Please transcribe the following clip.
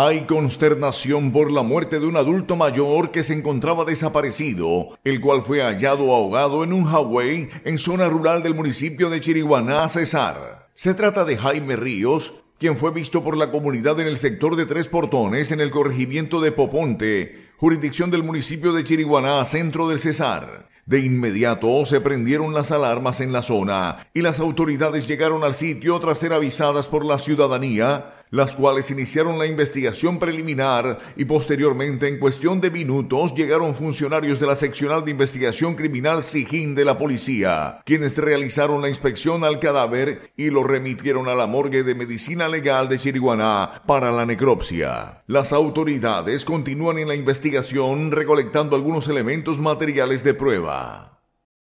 Hay consternación por la muerte de un adulto mayor que se encontraba desaparecido, el cual fue hallado ahogado en un highway en zona rural del municipio de Chiriguaná, Cesar. Se trata de Jaime Ríos, quien fue visto por la comunidad en el sector de Tres Portones en el corregimiento de Poponte, jurisdicción del municipio de Chiriguaná, centro del Cesar. De inmediato se prendieron las alarmas en la zona y las autoridades llegaron al sitio tras ser avisadas por la ciudadanía las cuales iniciaron la investigación preliminar y posteriormente en cuestión de minutos llegaron funcionarios de la seccional de investigación criminal Sijín de la policía, quienes realizaron la inspección al cadáver y lo remitieron a la morgue de medicina legal de Chiriguaná para la necropsia. Las autoridades continúan en la investigación recolectando algunos elementos materiales de prueba.